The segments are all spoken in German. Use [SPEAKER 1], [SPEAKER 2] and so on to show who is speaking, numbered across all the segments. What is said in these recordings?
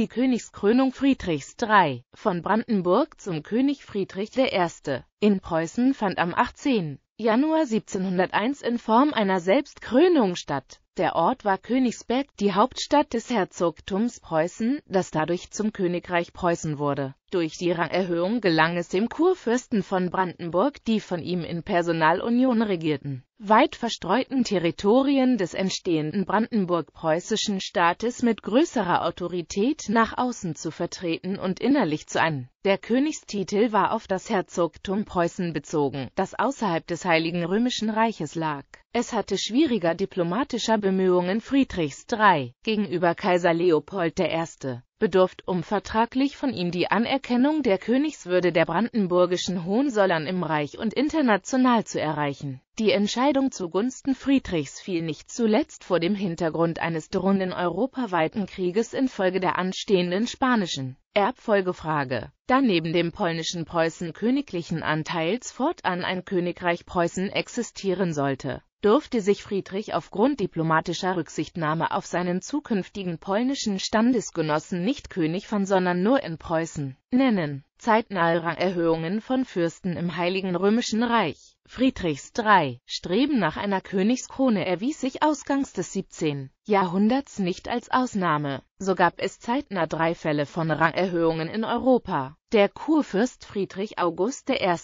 [SPEAKER 1] die Königskrönung Friedrichs III. von Brandenburg zum König Friedrich I. in Preußen fand am 18. Januar 1701 in Form einer Selbstkrönung statt der Ort war Königsberg, die Hauptstadt des Herzogtums Preußen, das dadurch zum Königreich Preußen wurde. Durch die Rangerhöhung gelang es dem Kurfürsten von Brandenburg, die von ihm in Personalunion regierten, weit verstreuten Territorien des entstehenden brandenburg-preußischen Staates mit größerer Autorität nach außen zu vertreten und innerlich zu ein. Der Königstitel war auf das Herzogtum Preußen bezogen, das außerhalb des Heiligen Römischen Reiches lag. Es hatte schwieriger diplomatischer Bemühungen Friedrichs III. gegenüber Kaiser Leopold I bedurft, um vertraglich von ihm die Anerkennung der Königswürde der brandenburgischen Hohensollern im Reich und international zu erreichen. Die Entscheidung zugunsten Friedrichs fiel nicht zuletzt vor dem Hintergrund eines drohenden europaweiten Krieges infolge der anstehenden spanischen Erbfolgefrage, da neben dem polnischen Preußen königlichen Anteils fortan ein Königreich Preußen existieren sollte durfte sich Friedrich aufgrund diplomatischer Rücksichtnahme auf seinen zukünftigen polnischen Standesgenossen nicht König von, sondern nur in Preußen, nennen. Zeitnahe Rangerhöhungen von Fürsten im Heiligen Römischen Reich. Friedrichs III. Streben nach einer Königskrone erwies sich ausgangs des 17. Jahrhunderts nicht als Ausnahme. So gab es zeitnah drei Fälle von Rangerhöhungen in Europa. Der Kurfürst Friedrich August I.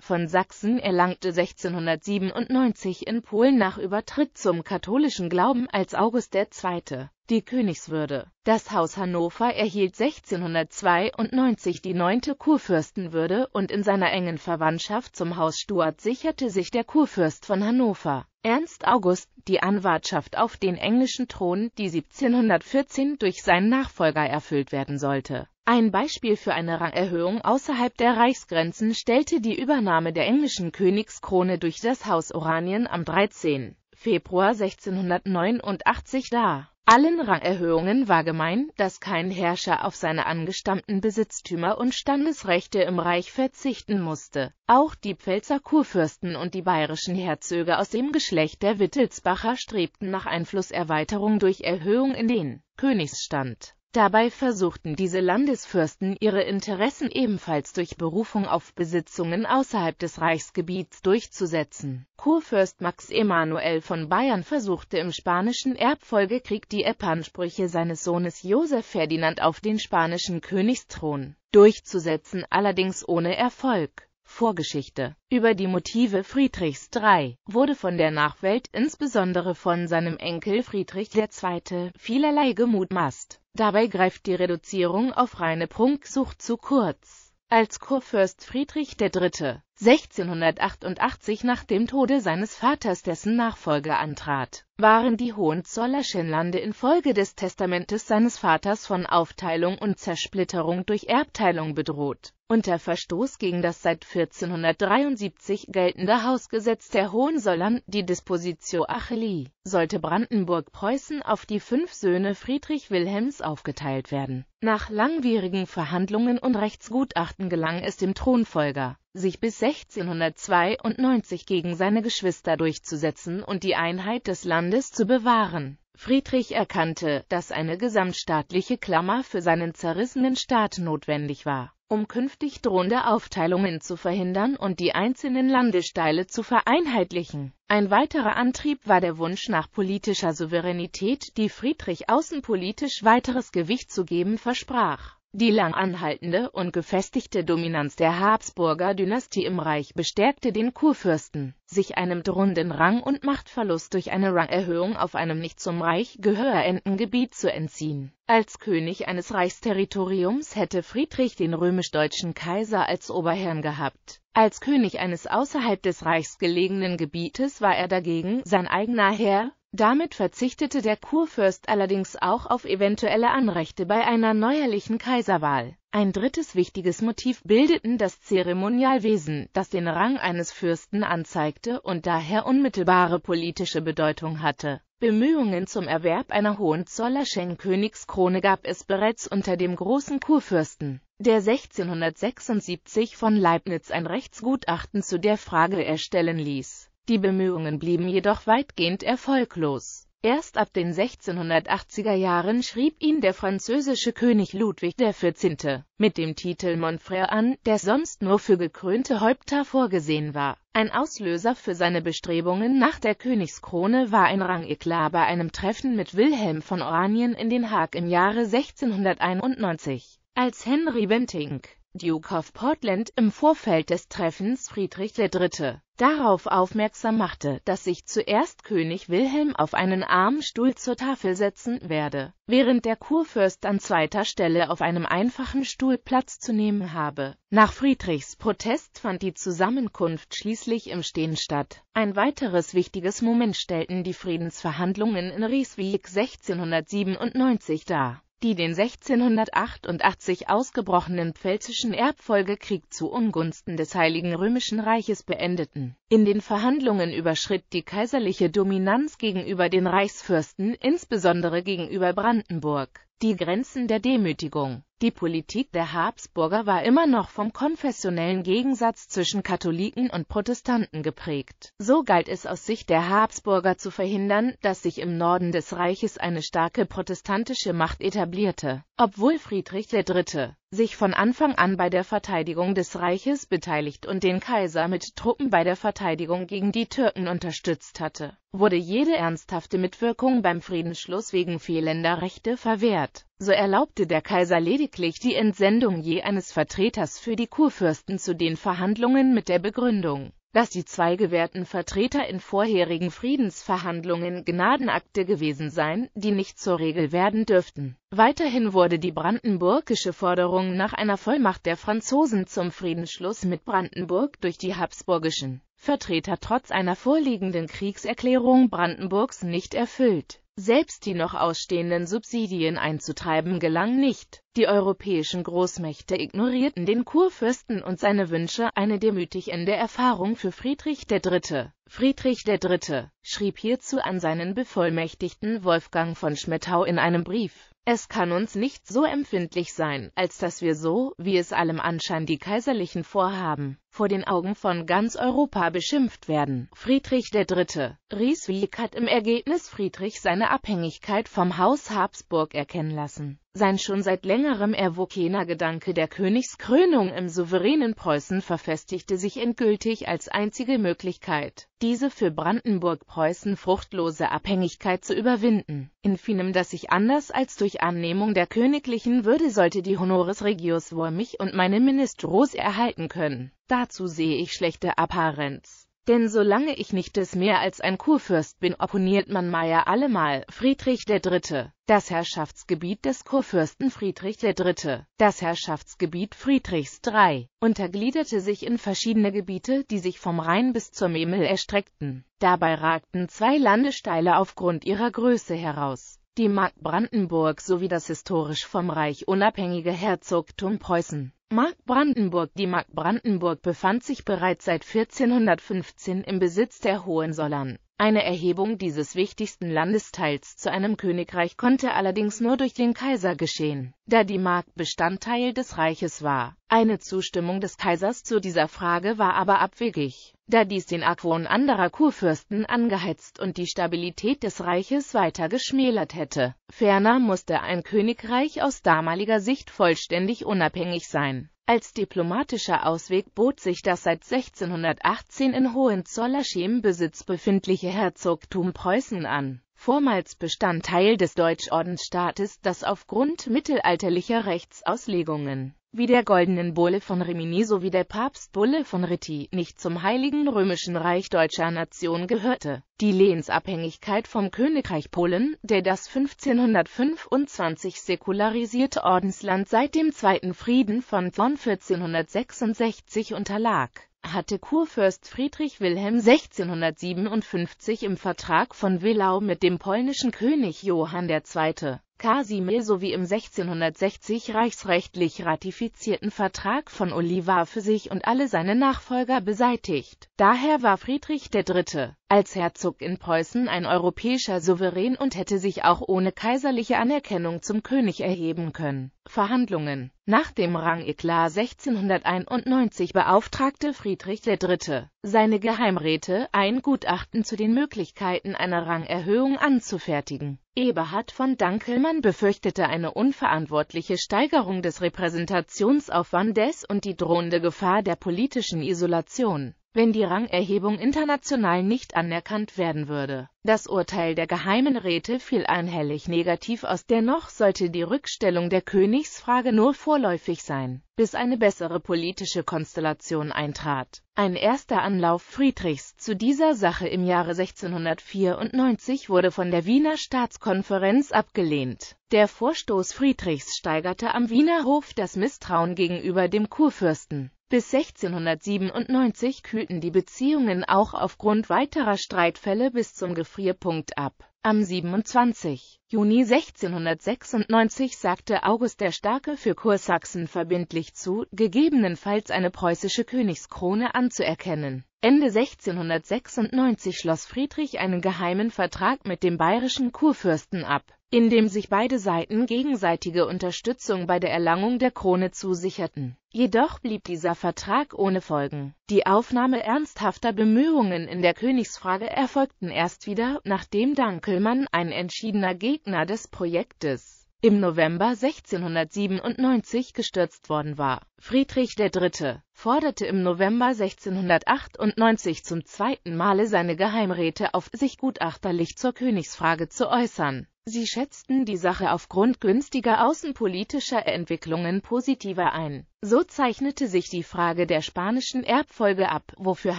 [SPEAKER 1] von Sachsen erlangte 1697 in Polen nach Übertritt zum katholischen Glauben als August II die Königswürde. Das Haus Hannover erhielt 1692 die neunte Kurfürstenwürde und in seiner engen Verwandtschaft zum Haus Stuart sicherte sich der Kurfürst von Hannover. Ernst August, die Anwartschaft auf den englischen Thron, die 1714 durch seinen Nachfolger erfüllt werden sollte. Ein Beispiel für eine Rangerhöhung außerhalb der Reichsgrenzen stellte die Übernahme der englischen Königskrone durch das Haus Oranien am 13. Februar 1689 dar allen Rangerhöhungen war gemein, dass kein Herrscher auf seine angestammten Besitztümer und Standesrechte im Reich verzichten musste. Auch die Pfälzer Kurfürsten und die bayerischen Herzöge aus dem Geschlecht der Wittelsbacher strebten nach Einflusserweiterung durch Erhöhung in den Königsstand Dabei versuchten diese Landesfürsten ihre Interessen ebenfalls durch Berufung auf Besitzungen außerhalb des Reichsgebiets durchzusetzen. Kurfürst Max Emanuel von Bayern versuchte im Spanischen Erbfolgekrieg die Eppansprüche seines Sohnes Josef Ferdinand auf den spanischen Königsthron durchzusetzen, allerdings ohne Erfolg. Vorgeschichte. Über die Motive Friedrichs III. wurde von der Nachwelt, insbesondere von seinem Enkel Friedrich II., vielerlei gemutmaßt. Dabei greift die Reduzierung auf reine Prunksucht zu kurz. Als Kurfürst Friedrich III 1688 nach dem Tode seines Vaters dessen Nachfolger antrat, waren die hohenzollerschen Lande infolge des Testamentes seines Vaters von Aufteilung und Zersplitterung durch Erbteilung bedroht. Unter Verstoß gegen das seit 1473 geltende Hausgesetz der Hohenzollern, die Dispositio Acheli, sollte Brandenburg-Preußen auf die fünf Söhne Friedrich Wilhelms aufgeteilt werden. Nach langwierigen Verhandlungen und Rechtsgutachten gelang es dem Thronfolger sich bis 1692 gegen seine Geschwister durchzusetzen und die Einheit des Landes zu bewahren. Friedrich erkannte, dass eine gesamtstaatliche Klammer für seinen zerrissenen Staat notwendig war, um künftig drohende Aufteilungen zu verhindern und die einzelnen Landesteile zu vereinheitlichen. Ein weiterer Antrieb war der Wunsch nach politischer Souveränität, die Friedrich außenpolitisch weiteres Gewicht zu geben versprach. Die lang anhaltende und gefestigte Dominanz der Habsburger Dynastie im Reich bestärkte den Kurfürsten, sich einem drohenden Rang- und Machtverlust durch eine Rangerhöhung auf einem nicht zum Reich gehörenden Gebiet zu entziehen. Als König eines Reichsterritoriums hätte Friedrich den römisch-deutschen Kaiser als Oberherrn gehabt. Als König eines außerhalb des Reichs gelegenen Gebietes war er dagegen sein eigener Herr damit verzichtete der Kurfürst allerdings auch auf eventuelle Anrechte bei einer neuerlichen Kaiserwahl. Ein drittes wichtiges Motiv bildeten das Zeremonialwesen, das den Rang eines Fürsten anzeigte und daher unmittelbare politische Bedeutung hatte. Bemühungen zum Erwerb einer Hohenzollerschen Königskrone gab es bereits unter dem großen Kurfürsten, der 1676 von Leibniz ein Rechtsgutachten zu der Frage erstellen ließ die Bemühungen blieben jedoch weitgehend erfolglos. Erst ab den 1680er Jahren schrieb ihn der französische König Ludwig XIV. mit dem Titel Monfrère an, der sonst nur für gekrönte Häupter vorgesehen war. Ein Auslöser für seine Bestrebungen nach der Königskrone war ein Rangeklar bei einem Treffen mit Wilhelm von Oranien in Den Haag im Jahre 1691. Als Henry Bentinck Duke of Portland, im Vorfeld des Treffens Friedrich III. darauf aufmerksam machte, dass sich zuerst König Wilhelm auf einen Armstuhl zur Tafel setzen werde, während der Kurfürst an zweiter Stelle auf einem einfachen Stuhl Platz zu nehmen habe. Nach Friedrichs Protest fand die Zusammenkunft schließlich im Stehen statt. Ein weiteres wichtiges Moment stellten die Friedensverhandlungen in Ryswick 1697 dar die den 1688 ausgebrochenen Pfälzischen Erbfolgekrieg zu Ungunsten des Heiligen Römischen Reiches beendeten. In den Verhandlungen überschritt die kaiserliche Dominanz gegenüber den Reichsfürsten, insbesondere gegenüber Brandenburg, die Grenzen der Demütigung die Politik der Habsburger war immer noch vom konfessionellen Gegensatz zwischen Katholiken und Protestanten geprägt. So galt es aus Sicht der Habsburger zu verhindern, dass sich im Norden des Reiches eine starke protestantische Macht etablierte. Obwohl Friedrich III. sich von Anfang an bei der Verteidigung des Reiches beteiligt und den Kaiser mit Truppen bei der Verteidigung gegen die Türken unterstützt hatte, wurde jede ernsthafte Mitwirkung beim Friedensschluss wegen fehlender Rechte verwehrt so erlaubte der Kaiser lediglich die Entsendung je eines Vertreters für die Kurfürsten zu den Verhandlungen mit der Begründung, dass die zwei gewährten Vertreter in vorherigen Friedensverhandlungen Gnadenakte gewesen seien, die nicht zur Regel werden dürften. Weiterhin wurde die brandenburgische Forderung nach einer Vollmacht der Franzosen zum Friedensschluss mit Brandenburg durch die habsburgischen Vertreter trotz einer vorliegenden Kriegserklärung Brandenburgs nicht erfüllt. Selbst die noch ausstehenden Subsidien einzutreiben gelang nicht. Die europäischen Großmächte ignorierten den Kurfürsten und seine Wünsche, eine demütigende Erfahrung für Friedrich III. Friedrich III. schrieb hierzu an seinen Bevollmächtigten Wolfgang von Schmettau in einem Brief. Es kann uns nicht so empfindlich sein, als dass wir so, wie es allem Anschein die Kaiserlichen vorhaben, vor den Augen von ganz Europa beschimpft werden. Friedrich III. Rieswijk hat im Ergebnis Friedrich seine Abhängigkeit vom Haus Habsburg erkennen lassen. Sein schon seit längerem erwogener Gedanke der Königskrönung im souveränen Preußen verfestigte sich endgültig als einzige Möglichkeit, diese für Brandenburg-Preußen fruchtlose Abhängigkeit zu überwinden. In vielem, dass ich anders als durch Annehmung der königlichen Würde sollte die Honoris Regius wohl mich und meine Ministros erhalten können. Dazu sehe ich schlechte Apparenz. Denn solange ich nicht des mehr als ein Kurfürst bin, opponiert man Meier allemal. Friedrich III. Das Herrschaftsgebiet des Kurfürsten Friedrich III. Das Herrschaftsgebiet Friedrichs III. untergliederte sich in verschiedene Gebiete, die sich vom Rhein bis zur Memel erstreckten. Dabei ragten zwei Landesteile aufgrund ihrer Größe heraus die Mark Brandenburg sowie das historisch vom Reich unabhängige Herzogtum Preußen. Mark Brandenburg Die Mark Brandenburg befand sich bereits seit 1415 im Besitz der Hohenzollern eine Erhebung dieses wichtigsten Landesteils zu einem Königreich konnte allerdings nur durch den Kaiser geschehen, da die Mark Bestandteil des Reiches war. Eine Zustimmung des Kaisers zu dieser Frage war aber abwegig, da dies den Argwohn anderer Kurfürsten angeheizt und die Stabilität des Reiches weiter geschmälert hätte. Ferner musste ein Königreich aus damaliger Sicht vollständig unabhängig sein. Als diplomatischer Ausweg bot sich das seit 1618 in Hohenzollern-Schem Besitz befindliche Herzogtum Preußen an, vormals Bestandteil des Deutschordensstaates, das aufgrund mittelalterlicher Rechtsauslegungen wie der Goldenen Bulle von Rimini sowie der Papstbulle von Ritti, nicht zum Heiligen Römischen Reich deutscher Nation gehörte. Die Lehnsabhängigkeit vom Königreich Polen, der das 1525 säkularisierte Ordensland seit dem Zweiten Frieden von Zorn 1466 unterlag hatte Kurfürst Friedrich Wilhelm 1657 im Vertrag von Willau mit dem polnischen König Johann II. Kasimir sowie im 1660 reichsrechtlich ratifizierten Vertrag von Oliva für sich und alle seine Nachfolger beseitigt. Daher war Friedrich III als Herzog in Preußen ein europäischer Souverän und hätte sich auch ohne kaiserliche Anerkennung zum König erheben können. Verhandlungen Nach dem Rang Eklat 1691 beauftragte Friedrich III. seine Geheimräte, ein Gutachten zu den Möglichkeiten einer Rangerhöhung anzufertigen. Eberhard von Dankelmann befürchtete eine unverantwortliche Steigerung des Repräsentationsaufwandes und die drohende Gefahr der politischen Isolation wenn die Rangerhebung international nicht anerkannt werden würde das Urteil der Geheimen Räte fiel einhellig negativ aus, dennoch sollte die Rückstellung der Königsfrage nur vorläufig sein, bis eine bessere politische Konstellation eintrat. Ein erster Anlauf Friedrichs zu dieser Sache im Jahre 1694 wurde von der Wiener Staatskonferenz abgelehnt. Der Vorstoß Friedrichs steigerte am Wiener Hof das Misstrauen gegenüber dem Kurfürsten. Bis 1697 kühlten die Beziehungen auch aufgrund weiterer Streitfälle bis zum Gefängnis. Gefrierpunkt ab. Am 27. Juni 1696 sagte August der Starke für Kursachsen verbindlich zu, gegebenenfalls eine preußische Königskrone anzuerkennen. Ende 1696 schloss Friedrich einen geheimen Vertrag mit dem bayerischen Kurfürsten ab indem sich beide Seiten gegenseitige Unterstützung bei der Erlangung der Krone zusicherten. Jedoch blieb dieser Vertrag ohne Folgen. Die Aufnahme ernsthafter Bemühungen in der Königsfrage erfolgten erst wieder, nachdem Dankelmann, ein entschiedener Gegner des Projektes, im November 1697 gestürzt worden war. Friedrich III. forderte im November 1698 zum zweiten Male seine Geheimräte auf, sich gutachterlich zur Königsfrage zu äußern. Sie schätzten die Sache aufgrund günstiger außenpolitischer Entwicklungen positiver ein. So zeichnete sich die Frage der spanischen Erbfolge ab, wofür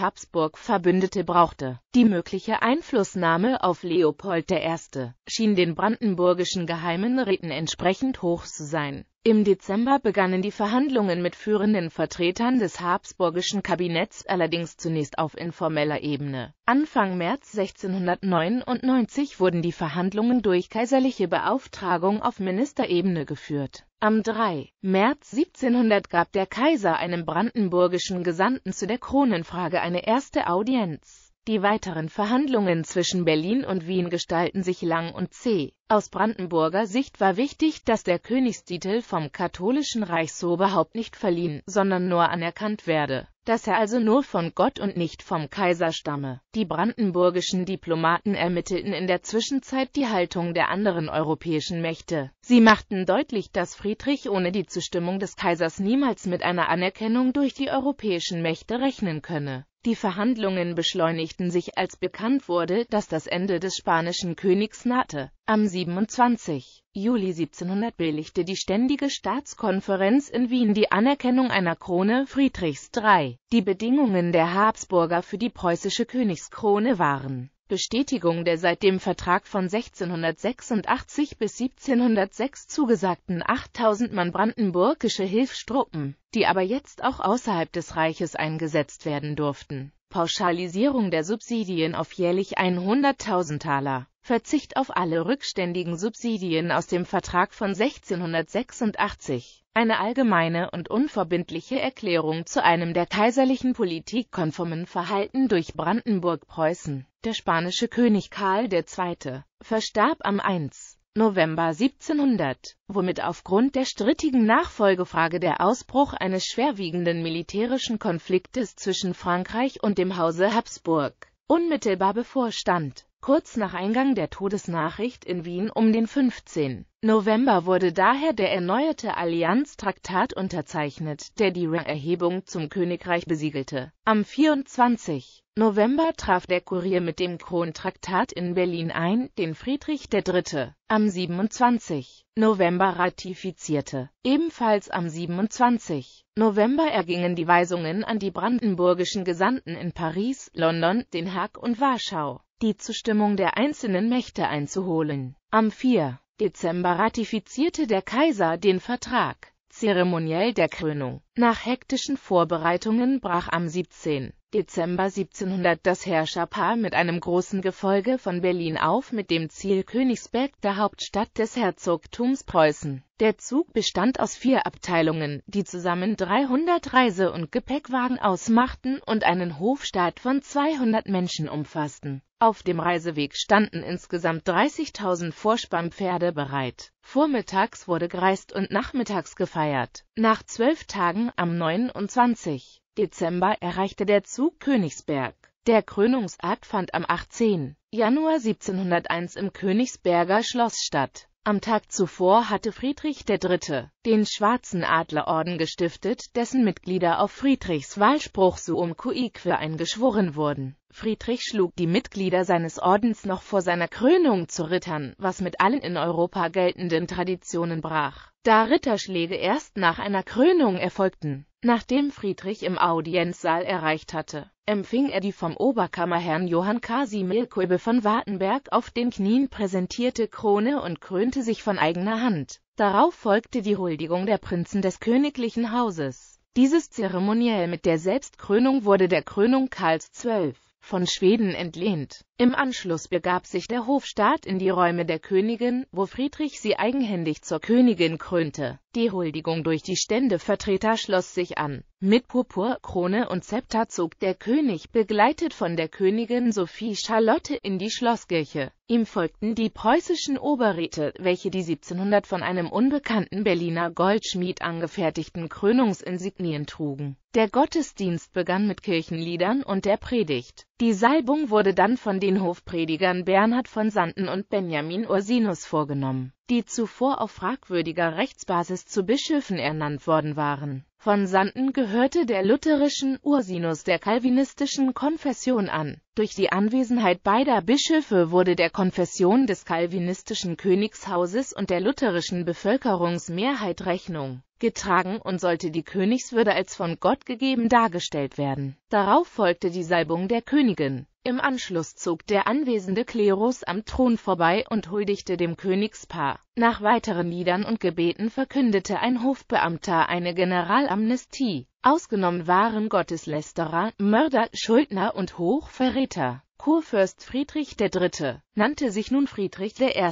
[SPEAKER 1] Habsburg Verbündete brauchte. Die mögliche Einflussnahme auf Leopold I. schien den brandenburgischen geheimen Räten entsprechend hoch zu sein. Im Dezember begannen die Verhandlungen mit führenden Vertretern des habsburgischen Kabinetts allerdings zunächst auf informeller Ebene. Anfang März 1699 wurden die Verhandlungen durch kaiserliche Beauftragung auf Ministerebene geführt am 3. März 1700 gab der Kaiser einem brandenburgischen Gesandten zu der Kronenfrage eine erste Audienz. Die weiteren Verhandlungen zwischen Berlin und Wien gestalten sich lang und zäh. Aus Brandenburger Sicht war wichtig, dass der Königstitel vom katholischen Reichsoberhaupt nicht verliehen, sondern nur anerkannt werde dass er also nur von Gott und nicht vom Kaiser stamme. Die brandenburgischen Diplomaten ermittelten in der Zwischenzeit die Haltung der anderen europäischen Mächte. Sie machten deutlich, dass Friedrich ohne die Zustimmung des Kaisers niemals mit einer Anerkennung durch die europäischen Mächte rechnen könne. Die Verhandlungen beschleunigten sich, als bekannt wurde, dass das Ende des spanischen Königs nahte. Am 27. Juli 1700 billigte die Ständige Staatskonferenz in Wien die Anerkennung einer Krone Friedrichs III. Die Bedingungen der Habsburger für die preußische Königskrone waren Bestätigung der seit dem Vertrag von 1686 bis 1706 zugesagten 8000 Mann brandenburgische Hilfstruppen, die aber jetzt auch außerhalb des Reiches eingesetzt werden durften. Pauschalisierung der Subsidien auf jährlich 100.000 Taler Verzicht auf alle rückständigen Subsidien aus dem Vertrag von 1686, eine allgemeine und unverbindliche Erklärung zu einem der kaiserlichen Politik konformen Verhalten durch Brandenburg-Preußen. Der spanische König Karl II. verstarb am 1. November 1700, womit aufgrund der strittigen Nachfolgefrage der Ausbruch eines schwerwiegenden militärischen Konfliktes zwischen Frankreich und dem Hause Habsburg unmittelbar bevorstand kurz nach Eingang der Todesnachricht in Wien um den 15. November wurde daher der erneuerte Allianztraktat unterzeichnet, der die Erhebung zum Königreich besiegelte. Am 24. November traf der Kurier mit dem Kron-Traktat in Berlin ein, den Friedrich III. am 27. November ratifizierte. Ebenfalls am 27. November ergingen die Weisungen an die brandenburgischen Gesandten in Paris, London, Den Haag und Warschau, die Zustimmung der einzelnen Mächte einzuholen. Am 4. Dezember ratifizierte der Kaiser den Vertrag. Zeremoniell der Krönung. Nach hektischen Vorbereitungen brach am 17. Dezember 1700 das Herrscherpaar mit einem großen Gefolge von Berlin auf mit dem Ziel Königsberg, der Hauptstadt des Herzogtums Preußen. Der Zug bestand aus vier Abteilungen, die zusammen 300 Reise- und Gepäckwagen ausmachten und einen Hofstaat von 200 Menschen umfassten auf dem Reiseweg standen insgesamt 30.000 Vorspannpferde bereit. Vormittags wurde gereist und nachmittags gefeiert. Nach zwölf Tagen am 29. Dezember erreichte der Zug Königsberg. Der Krönungsakt fand am 18. Januar 1701 im Königsberger Schloss statt. Am Tag zuvor hatte Friedrich III. den Schwarzen Adlerorden gestiftet, dessen Mitglieder auf Friedrichs Wahlspruch Suum cuique eingeschworen wurden. Friedrich schlug die Mitglieder seines Ordens noch vor seiner Krönung zu Rittern, was mit allen in Europa geltenden Traditionen brach, da Ritterschläge erst nach einer Krönung erfolgten, nachdem Friedrich im Audienzsaal erreicht hatte empfing er die vom Oberkammerherrn Johann Casimir Kolbe von Wartenberg auf den Knien präsentierte Krone und krönte sich von eigener Hand. Darauf folgte die Huldigung der Prinzen des königlichen Hauses. Dieses Zeremoniell mit der Selbstkrönung wurde der Krönung Karls XII. von Schweden entlehnt im Anschluss begab sich der Hofstaat in die Räume der Königin, wo Friedrich sie eigenhändig zur Königin krönte. Die Huldigung durch die Ständevertreter schloss sich an. Mit Purpur, Krone und Zepter zog der König, begleitet von der Königin Sophie Charlotte, in die Schlosskirche. Ihm folgten die preußischen Oberräte, welche die 1700 von einem unbekannten Berliner Goldschmied angefertigten Krönungsinsignien trugen. Der Gottesdienst begann mit Kirchenliedern und der Predigt. Die Salbung wurde dann von den Hofpredigern Bernhard von Sanden und Benjamin Ursinus vorgenommen, die zuvor auf fragwürdiger Rechtsbasis zu Bischöfen ernannt worden waren von Sanden gehörte der lutherischen Ursinus der calvinistischen Konfession an. Durch die Anwesenheit beider Bischöfe wurde der Konfession des calvinistischen Königshauses und der lutherischen Bevölkerungsmehrheit Rechnung getragen und sollte die Königswürde als von Gott gegeben dargestellt werden. Darauf folgte die Salbung der Königin. Im Anschluss zog der anwesende Klerus am Thron vorbei und huldigte dem Königspaar. Nach weiteren Liedern und Gebeten verkündete ein Hofbeamter eine Generalamnestie. Ausgenommen waren Gotteslästerer, Mörder, Schuldner und Hochverräter. Kurfürst Friedrich III. nannte sich nun Friedrich I.,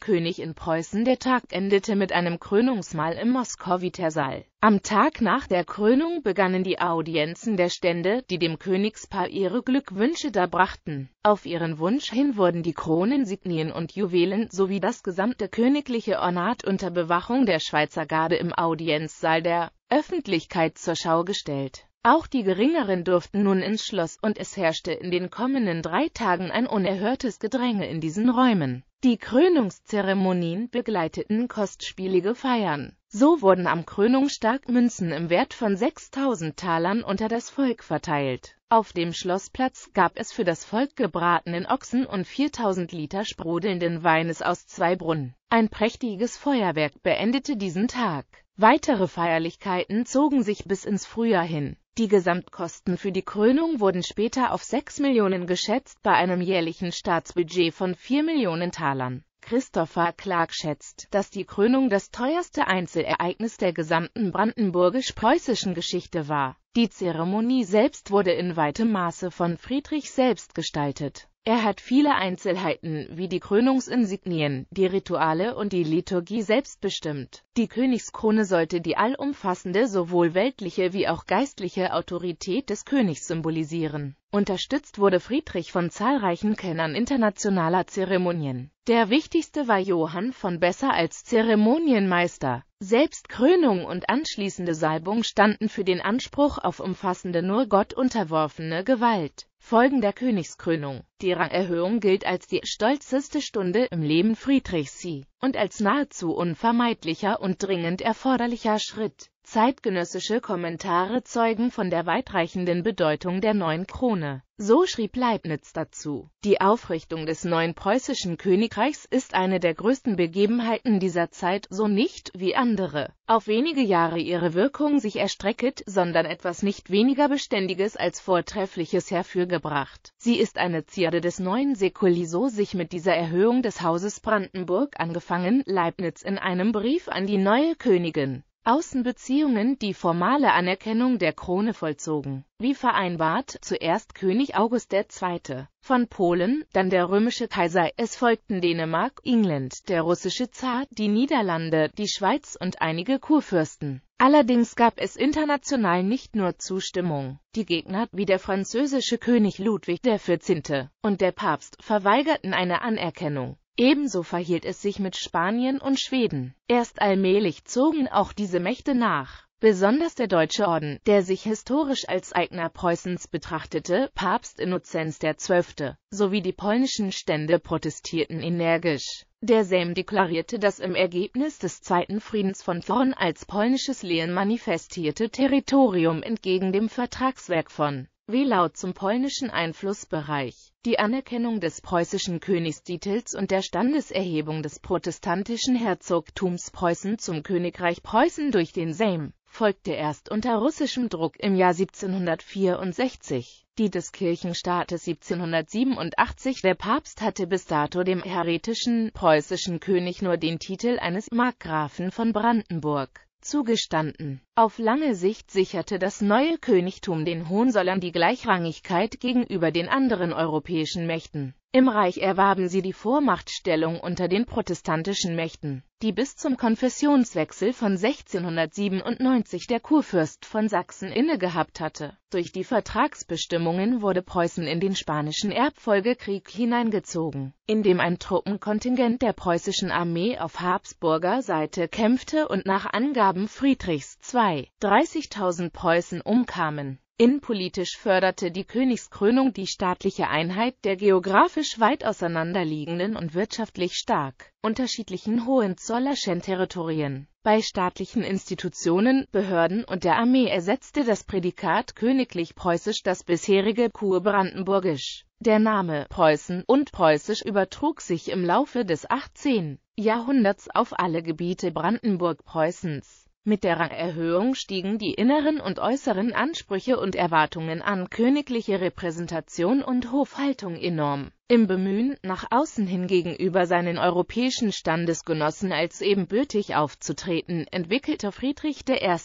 [SPEAKER 1] König in Preußen. Der Tag endete mit einem Krönungsmahl im Moskowiter Saal. Am Tag nach der Krönung begannen die Audienzen der Stände, die dem Königspaar ihre Glückwünsche darbrachten. Auf ihren Wunsch hin wurden die Kronensignien und Juwelen sowie das gesamte königliche Ornat unter Bewachung der Schweizer Garde im Audienzsaal der Öffentlichkeit zur Schau gestellt. Auch die Geringeren durften nun ins Schloss und es herrschte in den kommenden drei Tagen ein unerhörtes Gedränge in diesen Räumen. Die Krönungszeremonien begleiteten kostspielige Feiern. So wurden am Krönungstag Münzen im Wert von 6000 Talern unter das Volk verteilt. Auf dem Schlossplatz gab es für das Volk gebratenen Ochsen und 4000 Liter sprudelnden Weines aus zwei Brunnen. Ein prächtiges Feuerwerk beendete diesen Tag. Weitere Feierlichkeiten zogen sich bis ins Frühjahr hin. Die Gesamtkosten für die Krönung wurden später auf 6 Millionen geschätzt bei einem jährlichen Staatsbudget von 4 Millionen Talern. Christopher Clark schätzt, dass die Krönung das teuerste Einzelereignis der gesamten brandenburgisch-preußischen Geschichte war die Zeremonie selbst wurde in weitem Maße von Friedrich selbst gestaltet. Er hat viele Einzelheiten wie die Krönungsinsignien, die Rituale und die Liturgie selbst bestimmt. Die Königskrone sollte die allumfassende sowohl weltliche wie auch geistliche Autorität des Königs symbolisieren. Unterstützt wurde Friedrich von zahlreichen Kennern internationaler Zeremonien. Der wichtigste war Johann von Besser als Zeremonienmeister. Selbst Krönung und anschließende Salbung standen für den Anspruch auf umfassende nur Gott unterworfene Gewalt. Folgen der Königskrönung. Die Rangerhöhung gilt als die stolzeste Stunde im Leben Friedrichs sie und als nahezu unvermeidlicher und dringend erforderlicher Schritt Zeitgenössische Kommentare zeugen von der weitreichenden Bedeutung der neuen Krone. So schrieb Leibniz dazu. Die Aufrichtung des neuen preußischen Königreichs ist eine der größten Begebenheiten dieser Zeit, so nicht wie andere. Auf wenige Jahre ihre Wirkung sich erstrecket, sondern etwas nicht weniger Beständiges als Vortreffliches herfürgebracht. Sie ist eine Zierde des neuen Sekuli, so sich mit dieser Erhöhung des Hauses Brandenburg angefangen, Leibniz in einem Brief an die neue Königin. Außenbeziehungen die formale Anerkennung der Krone vollzogen. Wie vereinbart, zuerst König August II. von Polen, dann der römische Kaiser, es folgten Dänemark, England, der russische Zar, die Niederlande, die Schweiz und einige Kurfürsten. Allerdings gab es international nicht nur Zustimmung. Die Gegner, wie der französische König Ludwig XIV. und der Papst, verweigerten eine Anerkennung. Ebenso verhielt es sich mit Spanien und Schweden. Erst allmählich zogen auch diese Mächte nach. Besonders der Deutsche Orden, der sich historisch als Eigner Preußens betrachtete, Papst Innozenz XII., sowie die polnischen Stände protestierten energisch. Der Sejm deklarierte das im Ergebnis des Zweiten Friedens von Thorn als polnisches Lehen manifestierte Territorium entgegen dem Vertragswerk von wie laut zum polnischen Einflussbereich. Die Anerkennung des preußischen Königstitels und der Standeserhebung des protestantischen Herzogtums Preußen zum Königreich Preußen durch den Sejm folgte erst unter russischem Druck im Jahr 1764. Die des Kirchenstaates 1787 Der Papst hatte bis dato dem heretischen preußischen König nur den Titel eines Markgrafen von Brandenburg zugestanden. Auf lange Sicht sicherte das neue Königtum den Hohensollern die Gleichrangigkeit gegenüber den anderen europäischen Mächten. Im Reich erwarben sie die Vormachtstellung unter den protestantischen Mächten, die bis zum Konfessionswechsel von 1697 der Kurfürst von Sachsen innegehabt hatte. Durch die Vertragsbestimmungen wurde Preußen in den Spanischen Erbfolgekrieg hineingezogen, in dem ein Truppenkontingent der preußischen Armee auf Habsburger Seite kämpfte und nach Angaben Friedrichs II. 30.000 Preußen umkamen Innenpolitisch förderte die Königskrönung die staatliche Einheit der geografisch weit auseinanderliegenden und wirtschaftlich stark unterschiedlichen hohenzollernschen Territorien. Bei staatlichen Institutionen, Behörden und der Armee ersetzte das Prädikat königlich preußisch das bisherige kurbrandenburgisch. Der Name Preußen und preußisch übertrug sich im Laufe des 18. Jahrhunderts auf alle Gebiete Brandenburg-Preußens. Mit der Rangerhöhung stiegen die inneren und äußeren Ansprüche und Erwartungen an königliche Repräsentation und Hofhaltung enorm. Im Bemühen, nach außen hin gegenüber seinen europäischen Standesgenossen als ebenbürtig aufzutreten, entwickelte Friedrich I.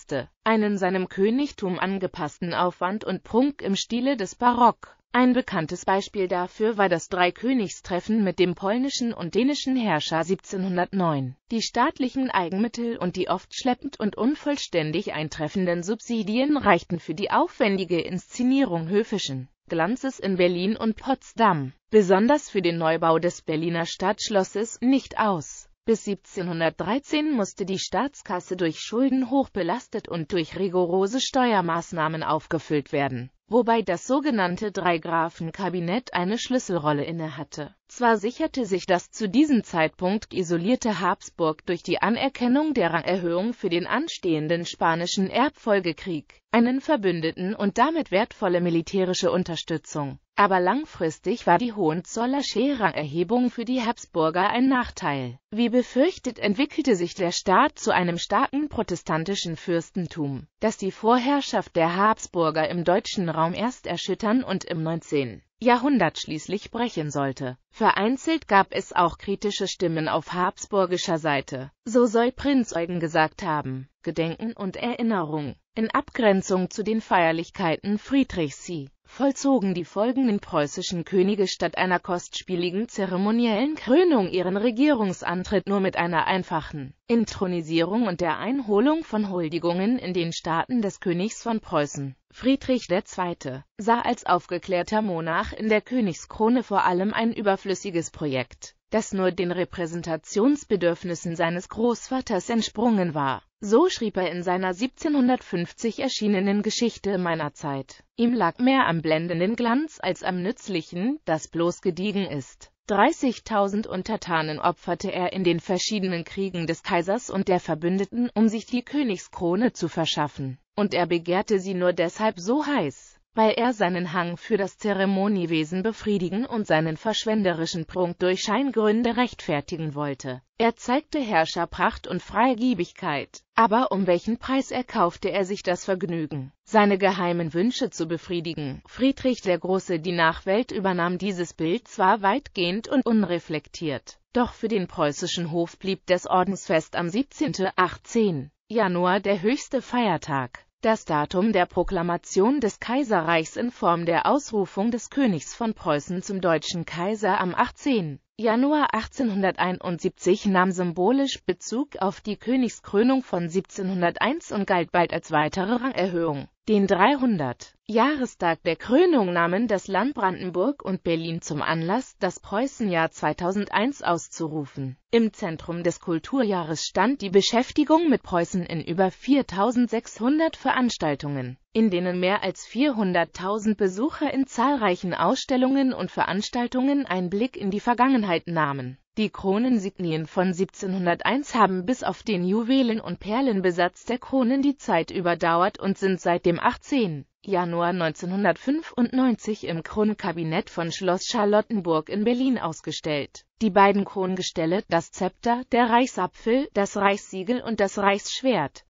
[SPEAKER 1] einen seinem Königtum angepassten Aufwand und Prunk im Stile des Barock. Ein bekanntes Beispiel dafür war das Dreikönigstreffen mit dem polnischen und dänischen Herrscher 1709. Die staatlichen Eigenmittel und die oft schleppend und unvollständig eintreffenden Subsidien reichten für die aufwendige Inszenierung höfischen Glanzes in Berlin und Potsdam, besonders für den Neubau des Berliner Stadtschlosses, nicht aus bis 1713 musste die Staatskasse durch Schulden hochbelastet und durch rigorose Steuermaßnahmen aufgefüllt werden wobei das sogenannte Dreigrafenkabinett eine Schlüsselrolle innehatte. Zwar sicherte sich das zu diesem Zeitpunkt isolierte Habsburg durch die Anerkennung der Rangerhöhung für den anstehenden spanischen Erbfolgekrieg einen Verbündeten und damit wertvolle militärische Unterstützung. Aber langfristig war die Hohenzoller-Scherer Erhebung für die Habsburger ein Nachteil. Wie befürchtet entwickelte sich der Staat zu einem starken protestantischen Fürstentum, das die Vorherrschaft der Habsburger im deutschen Raum erst erschüttern und im 19. Jahrhundert schließlich brechen sollte. Vereinzelt gab es auch kritische Stimmen auf habsburgischer Seite. So soll Prinz Eugen gesagt haben, Gedenken und Erinnerung, in Abgrenzung zu den Feierlichkeiten Friedrichs sie vollzogen die folgenden preußischen Könige statt einer kostspieligen zeremoniellen Krönung ihren Regierungsantritt nur mit einer einfachen Intronisierung und der Einholung von Huldigungen in den Staaten des Königs von Preußen. Friedrich II. sah als aufgeklärter Monarch in der Königskrone vor allem ein überflüssiges Projekt das nur den Repräsentationsbedürfnissen seines Großvaters entsprungen war. So schrieb er in seiner 1750 erschienenen Geschichte meiner Zeit. Ihm lag mehr am blendenden Glanz als am nützlichen, das bloß gediegen ist. 30.000 Untertanen opferte er in den verschiedenen Kriegen des Kaisers und der Verbündeten, um sich die Königskrone zu verschaffen, und er begehrte sie nur deshalb so heiß weil er seinen Hang für das Zeremoniewesen befriedigen und seinen verschwenderischen Prunk durch Scheingründe rechtfertigen wollte. Er zeigte Herrscherpracht und Freigiebigkeit, aber um welchen Preis erkaufte er sich das Vergnügen, seine geheimen Wünsche zu befriedigen? Friedrich der Große Die Nachwelt übernahm dieses Bild zwar weitgehend und unreflektiert, doch für den preußischen Hof blieb das Ordensfest am 17.18. Januar der höchste Feiertag. Das Datum der Proklamation des Kaiserreichs in Form der Ausrufung des Königs von Preußen zum deutschen Kaiser am 18. Januar 1871 nahm symbolisch Bezug auf die Königskrönung von 1701 und galt bald als weitere Rangerhöhung den 300. Jahrestag der Krönung nahmen das Land Brandenburg und Berlin zum Anlass, das Preußenjahr 2001 auszurufen. Im Zentrum des Kulturjahres stand die Beschäftigung mit Preußen in über 4600 Veranstaltungen, in denen mehr als 400.000 Besucher in zahlreichen Ausstellungen und Veranstaltungen einen Blick in die Vergangenheit nahmen die Kronensignien von 1701 haben bis auf den Juwelen- und Perlenbesatz der Kronen die Zeit überdauert und sind seit dem 18. Januar 1995 im Kronkabinett von Schloss Charlottenburg in Berlin ausgestellt. Die beiden Krongestelle, das Zepter, der Reichsapfel, das Reichssiegel und das Reichsschwert